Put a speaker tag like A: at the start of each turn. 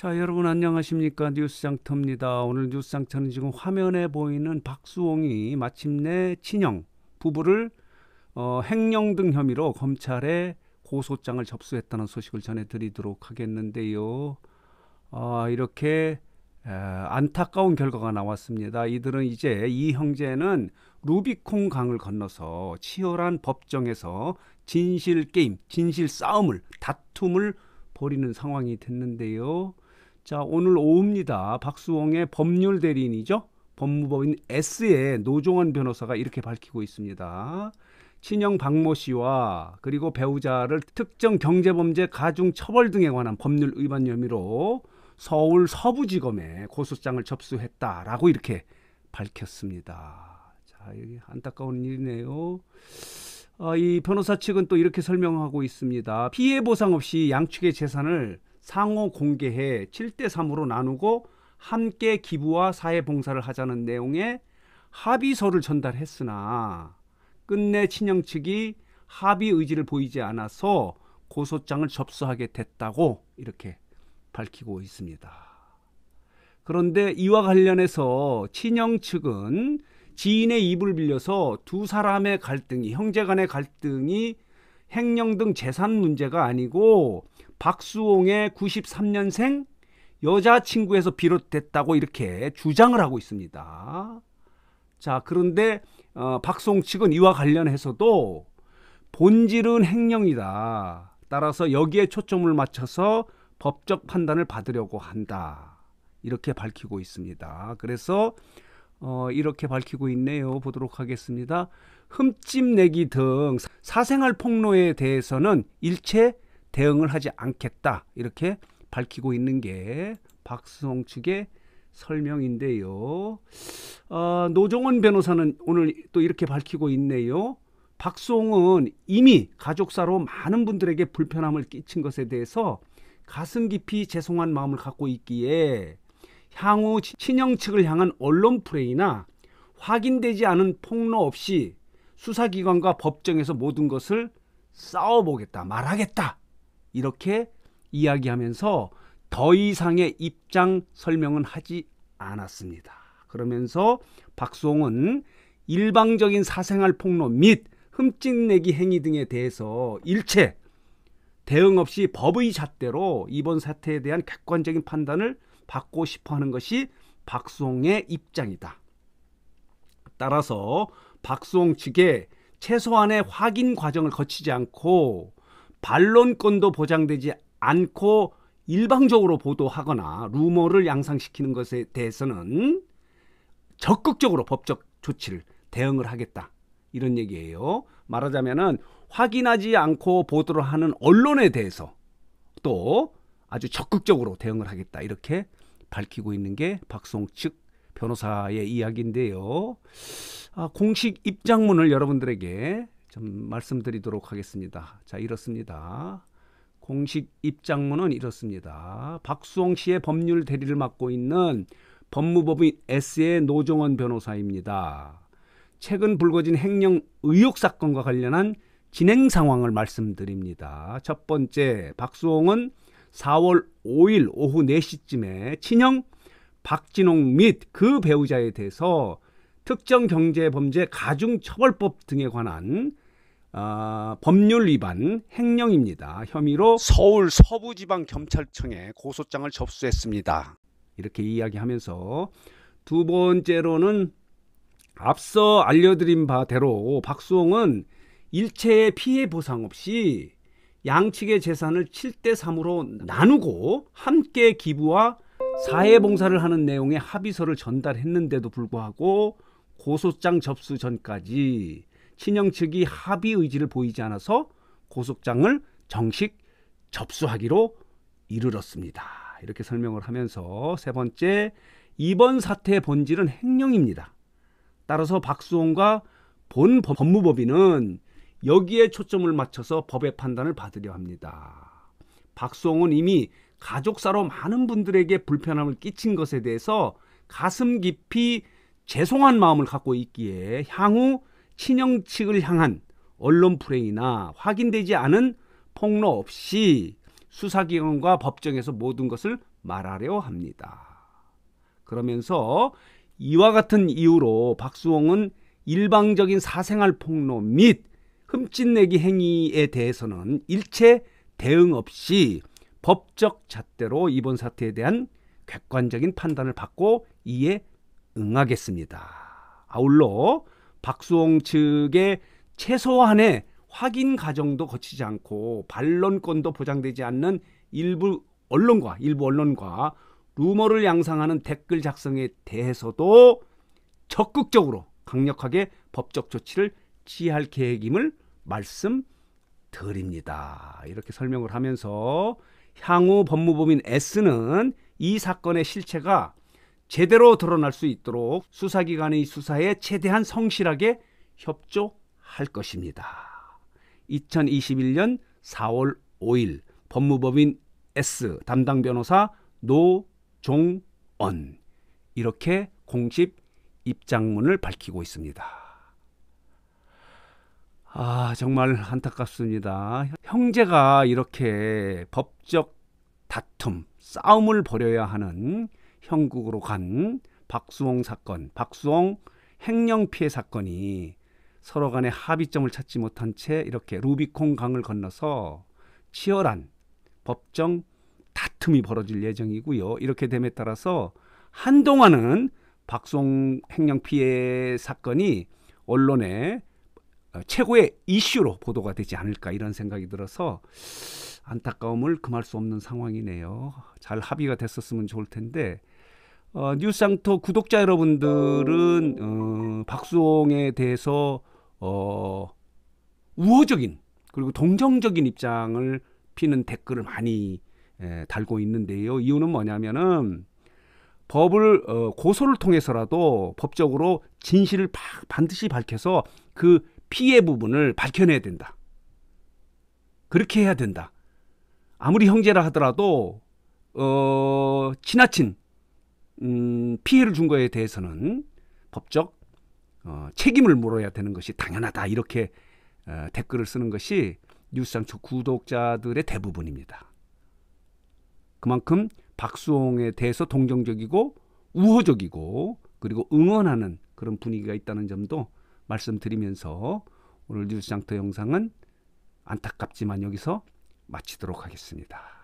A: 자, 여러분 안녕하십니까? 뉴스장터입니다. 오늘 뉴스장터는 지금 화면에 보이는 박수홍이 마침내 친형 부부를 어, 횡령 등 혐의로 검찰에 고소장을 접수했다는 소식을 전해드리도록 하겠는데요. 아, 이렇게 에, 안타까운 결과가 나왔습니다. 이들은 이제 이 형제는 루비콘 강을 건너서 치열한 법정에서 진실 게임, 진실 싸움을 다툼을 벌이는 상황이 됐는데요. 자, 오늘 오후입니다. 박수홍의 법률 대리인이죠. 법무법인 S의 노종원 변호사가 이렇게 밝히고 있습니다. 친형 박모 씨와 그리고 배우자를 특정 경제범죄 가중 처벌 등에 관한 법률 위반 혐의로 서울 서부지검에 고소장을 접수했다라고 이렇게 밝혔습니다. 자, 여기 안타까운 일이네요. 어, 이 변호사 측은 또 이렇게 설명하고 있습니다. 피해 보상 없이 양측의 재산을 상호 공개해 7대 3으로 나누고 함께 기부와 사회 봉사를 하자는 내용의 합의서를 전달했으나 끝내 친형 측이 합의 의지를 보이지 않아서 고소장을 접수하게 됐다고 이렇게 밝히고 있습니다. 그런데 이와 관련해서 친형 측은 지인의 입을 빌려서 두 사람의 갈등이 형제 간의 갈등이 횡령 등 재산 문제가 아니고 박수홍의 93년생 여자친구에서 비롯됐다고 이렇게 주장을 하고 있습니다. 자, 그런데 어, 박수홍 측은 이와 관련해서도 본질은 행령이다. 따라서 여기에 초점을 맞춰서 법적 판단을 받으려고 한다. 이렇게 밝히고 있습니다. 그래서 어, 이렇게 밝히고 있네요. 보도록 하겠습니다. 흠집 내기 등 사생활 폭로에 대해서는 일체 대응을 하지 않겠다 이렇게 밝히고 있는 게 박수홍 측의 설명인데요. 어, 노종원 변호사는 오늘 또 이렇게 밝히고 있네요. 박수홍은 이미 가족사로 많은 분들에게 불편함을 끼친 것에 대해서 가슴 깊이 죄송한 마음을 갖고 있기에 향후 친형 측을 향한 언론 프레이나 확인되지 않은 폭로 없이 수사기관과 법정에서 모든 것을 싸워보겠다, 말하겠다 이렇게 이야기하면서 더 이상의 입장 설명은 하지 않았습니다. 그러면서 박수홍은 일방적인 사생활 폭로 및 흠집내기 행위 등에 대해서 일체 대응 없이 법의 잣대로 이번 사태에 대한 객관적인 판단을 받고 싶어 하는 것이 박수홍의 입장이다. 따라서 박수홍 측에 최소한의 확인 과정을 거치지 않고 반론권도 보장되지 않고 일방적으로 보도하거나 루머를 양상시키는 것에 대해서는 적극적으로 법적 조치를 대응을 하겠다. 이런 얘기예요. 말하자면은 확인하지 않고 보도를 하는 언론에 대해서 또 아주 적극적으로 대응을 하겠다. 이렇게 밝히고 있는 게 박송 측 변호사의 이야기인데요. 아, 공식 입장문을 여러분들에게 좀 말씀드리도록 하겠습니다. 자, 이렇습니다. 공식 입장문은 이렇습니다. 박수홍 씨의 법률 대리를 맡고 있는 법무법인 S의 노종원 변호사입니다. 최근 불거진 횡령 의혹 사건과 관련한 진행 상황을 말씀드립니다. 첫 번째, 박수홍은 4월 5일 오후 4시쯤에 친형 박진홍 및 그 배우자에 대해서 특정 경제범죄 가중처벌법 등에 관한 어, 법률 위반 행령입니다. 혐의로 서울 서부지방경찰청에 고소장을 접수했습니다. 이렇게 이야기하면서 두 번째로는 앞서 알려드린 바대로 박수홍은 일체의 피해 보상 없이 양측의 재산을 7대 3으로 나누고 함께 기부와 사회봉사를 하는 내용의 합의서를 전달했는데도 불구하고 고소장 접수 전까지 신영 측이 합의 의지를 보이지 않아서 고속장을 정식 접수하기로 이르렀습니다. 이렇게 설명을 하면서 세 번째 이번 사태의 본질은 횡령입니다. 따라서 박수홍과 본 법무법인은 여기에 초점을 맞춰서 법의 판단을 받으려 합니다. 박수홍은 이미 가족사로 많은 분들에게 불편함을 끼친 것에 대해서 가슴 깊이 죄송한 마음을 갖고 있기에 향후 신형 측을 향한 언론 불행이나 확인되지 않은 폭로 없이 수사기관과 법정에서 모든 것을 말하려 합니다. 그러면서 이와 같은 이유로 박수홍은 일방적인 사생활 폭로 및 흠집내기 행위에 대해서는 일체 대응 없이 법적 잣대로 이번 사태에 대한 객관적인 판단을 받고 이에 응하겠습니다. 아울러 박수홍 측의 최소한의 확인 과정도 거치지 않고 반론권도 보장되지 않는 일부 언론과 일부 언론과 루머를 양상하는 댓글 작성에 대해서도 적극적으로 강력하게 법적 조치를 취할 계획임을 말씀드립니다. 이렇게 설명을 하면서 향후 법무법인 S는 이 사건의 실체가 제대로 드러날 수 있도록 수사기관의 수사에 최대한 성실하게 협조할 것입니다. 2021년 4월 5일 법무법인 S 담당 변호사 노종언 이렇게 공식 입장문을 밝히고 있습니다. 아, 정말 안타깝습니다. 형제가 이렇게 법적 다툼, 싸움을 벌여야 하는 형국으로 간 박수홍 사건, 박수홍 횡령 피해 사건이 서로 간의 합의점을 찾지 못한 채 이렇게 루비콘 강을 건너서 치열한 법정 다툼이 벌어질 예정이고요. 이렇게 됨에 따라서 한동안은 박수홍 횡령 피해 사건이 언론에 최고의 이슈로 보도가 되지 않을까 이런 생각이 들어서 안타까움을 금할 수 없는 상황이네요. 잘 합의가 됐었으면 좋을 텐데 어, 뉴스상토 구독자 여러분들은 어, 박수홍에 대해서 어, 우호적인 그리고 동정적인 입장을 피는 댓글을 많이 에, 예, 달고 있는데요. 이유는 뭐냐면은 법을 어, 고소를 통해서라도 법적으로 진실을 바, 반드시 밝혀서 그 피해 부분을 밝혀내야 된다. 그렇게 해야 된다. 아무리 형제라 하더라도 어, 지나친 음, 피해를 준 거에 대해서는 법적 어, 책임을 물어야 되는 것이 당연하다 이렇게 어, 댓글을 쓰는 것이 뉴스장초 구독자들의 대부분입니다. 그만큼 박수홍에 대해서 동정적이고 우호적이고 그리고 응원하는 그런 분위기가 있다는 점도 말씀드리면서 오늘 뉴스장터 영상은 안타깝지만 여기서 마치도록 하겠습니다.